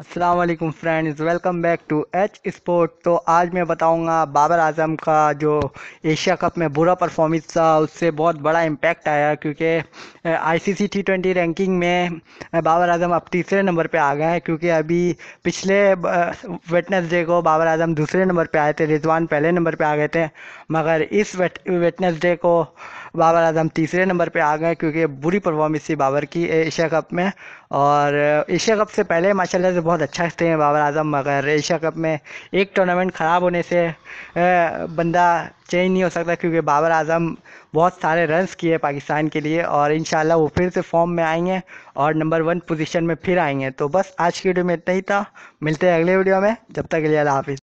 Aslam friends welcome back to H sport तो आज मैं बताऊंगा बाबर आजम का जो एशिया कप में बुरा परफॉर्मेंस था उससे बहुत बड़ा इम्पैक्ट आया क्योंकि आईसीसी टी ट्वेंटी रैंकिंग में बाबर आजम अब तीसरे नंबर पे आ गए हैं क्योंकि अभी पिछले वेटनेसडे को बाबर आजम दूसरे नंबर पे आए थे रिजवान पहले नंबर पे आ गए थे मगर इस वेट वेटनेसडे को बाबर आजम तीसरे नंबर पे आ गए क्योंकि बुरी परफॉर्मेंस थी बाबर की एशिया कप में और एशिया कप से पहले माशाल्लाह से बहुत अच्छा खेलते हैं बाबर आजम मगर एशिया कप में एक टूर्नामेंट ख़राब होने से बंदा चेंज नहीं हो सकता क्योंकि बाबर आजम बहुत सारे रन्स किए पाकिस्तान के लिए और इन वो फिर से फॉर्म में आएंगे और नंबर वन पोजीशन में फिर आएंगे तो बस आज की वीडियो में इतना ही था मिलते हैं अगले वीडियो में जब तक के लिए हाफिज़